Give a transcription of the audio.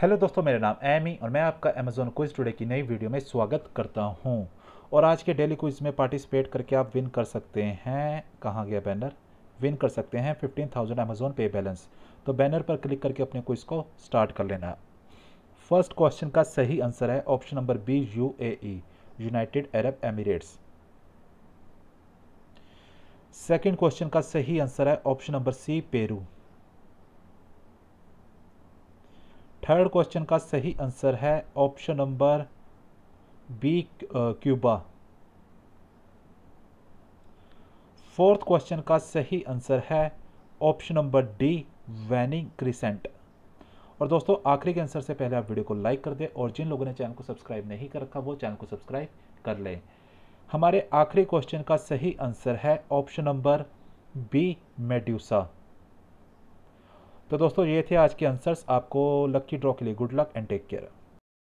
hello दोस्तों मेरा नाम एमी और मैं आपका अमेजोन क्विज टुडे की नई वीडियो में स्वागत करता हूं और आज के डेली क्विज में पार्टिसिपेट करके आप विन कर सकते हैं कहाँ गया बैनर विन कर सकते हैं fifteen thousand Amazon Pay balance तो बैनर पर क्लिक करके अपने क्विज को स्टार्ट कर लेना फर्स्ट क्वेश्चन का सही आंसर है option number B you United Arab Emirates second question का सही आंसर है option number C Peru third question का सही आंसर है option number B Cuba fourth question का सही आंसर है option number D waning crescent और दोस्तों आखिरी के आंसर से पहले आप वीडियो को लाइक कर दें और जिन लोगों ने चैनल को सब्सक्राइब नहीं कर रखा वो चैनल को सब्सक्राइब कर लें हमारे आखिरी क्वेश्चन का सही आंसर है ऑप्शन नंबर बी मेड्यूसा तो दोस्तों ये थे आज के आंसर्स आपको लकी ड्रॉ के लिए good luck and take care